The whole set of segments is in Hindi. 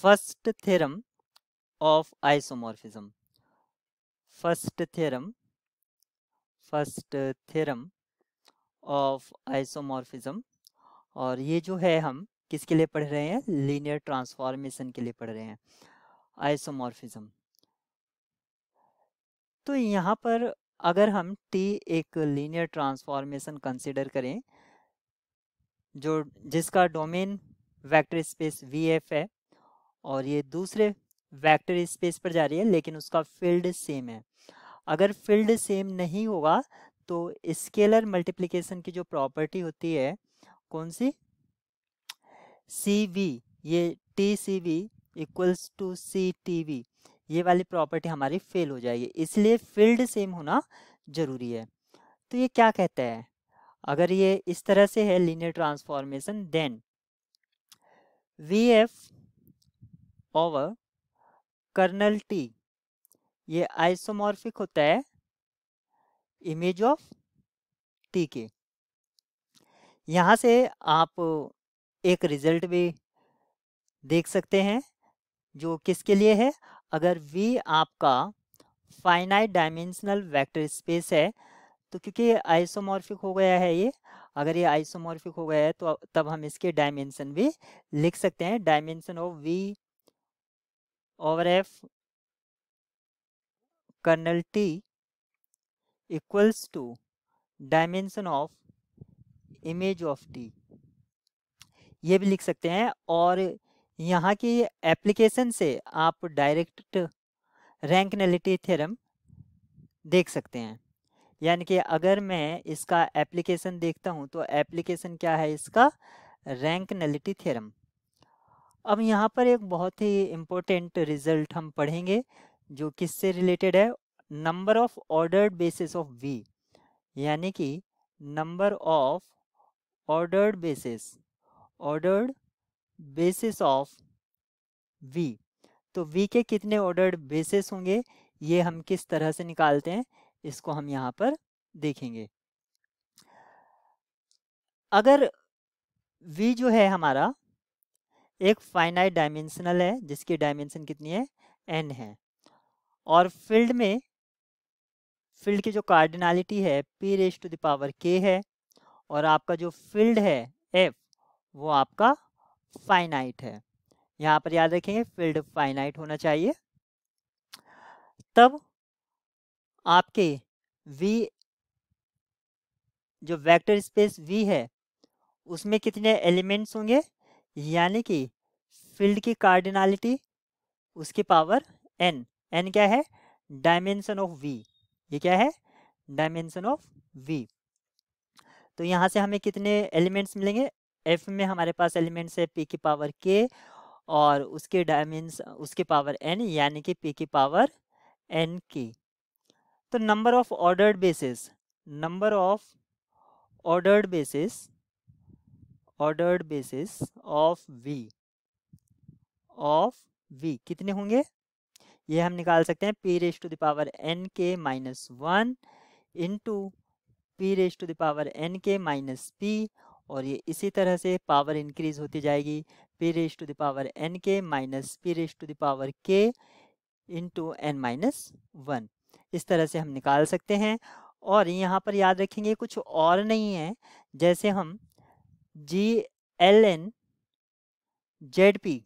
first theorem of isomorphism first theorem first theorem of isomorphism और ये जो है हम किसके लिए पढ़ रहे हैं लीनियर ट्रांसफॉर्मेशन के लिए पढ़ रहे हैं आइसोमॉर्फिज्म तो यहाँ पर अगर हम टी एक लीनियर ट्रांसफॉर्मेशन कंसिडर करें जो जिसका domain vector space V F है और ये दूसरे वेक्टर स्पेस पर जा रही है लेकिन उसका फील्ड सेम है अगर फील्ड सेम नहीं होगा तो स्केलर मल्टीप्लिकेशन की जो प्रॉपर्टी होती है कौन सी सी वी ये T c v equals to c T v ये वाली प्रॉपर्टी हमारी फेल हो जाएगी इसलिए फील्ड सेम होना जरूरी है तो ये क्या कहता है अगर ये इस तरह से है linear transformation then V F over kernel T ये आइसोमॉर्फिक होता है इमेज ऑफ टी के यहाँ से आप एक रिजल्ट भी देख सकते हैं जो किसके लिए है अगर V आपका फाइनाइट डायमेंशनल वेक्टर स्पेस है तो क्योंकि आइसोमॉर्फिक हो गया है ये अगर ये आइसोमॉर्फिक हो गया है तो तब हम इसके डायमेंशन भी लिख सकते हैं dimension of V over f kernel t equals to dimension of image of t ये भी लिख सकते हैं और यहाँ की एप्लीकेशन से आप डायरेक्ट रैंक नलिटी थ्योरम देख सकते हैं यानी कि अगर मैं इसका एप्लीकेशन देखता हूँ तो एप्लीकेशन क्या है इसका रैंक नलिटी थ्योरम अब यहाँ पर एक बहुत ही इम्पोर्टेंट रिजल्ट हम पढ़ेंगे जो किससे रिलेटेड है number of ordered basis of V यानी कि number of ordered basis ordered basis of V तो वी के कितने ऑर्डर्ड बेसिस होंगे ये हम किस तरह से निकालते हैं इसको हम यहाँ पर देखेंगे अगर वी जो है हमारा एक फाइनाइट डायमेंशनल है जिसकी डायमेंशन कितनी है एन है और फील्ड में फील्ड की जो कार्डिनालिटी है पी रेस टू दावर के है और आपका जो फील्ड है एफ वो आपका फाइनाइट है यहाँ पर याद रखेंगे फील्ड फाइनाइट होना चाहिए तब आपके वी जो वेक्टर स्पेस वी है उसमें कितने एलिमेंट्स होंगे यानी कि फील्ड की कार्डिनालिटी उसकी पावर एन एन क्या है डायमेंशन ऑफ वी ये क्या है डायमेंशन ऑफ वी तो यहाँ से हमें कितने एलिमेंट्स मिलेंगे एफ में हमारे पास एलिमेंट्स है पी की पावर के और उसके डायमेंस उसके पावर एन यानी कि पी की पावर एन की तो number of ordered basis number of ordered basis ordered basis of V of V कितने होंगे ये हम निकाल सकते हैं p raise to the power n के minus one into p raise to the power n के माइनस पी और ये इसी तरह से पावर इंक्रीज होती जाएगी p raise to the power n के minus p raise to the power के into n minus one इस तरह से हम निकाल सकते हैं और यहाँ पर याद रखेंगे कुछ और नहीं है जैसे हम G L n Z p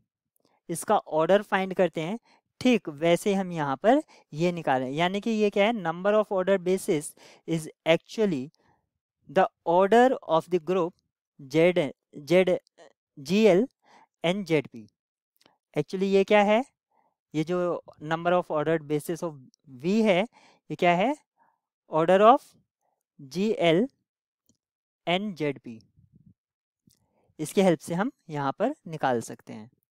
इसका ऑर्डर फाइंड करते हैं ठीक वैसे हम यहाँ पर ये निकालें यानी कि ये क्या है number of order basis is actually the order of the group Z Z G L n Z p actually ये क्या है ये जो number of order basis of V है ये क्या है order of G L n Z p इसके हेल्प से हम यहाँ पर निकाल सकते हैं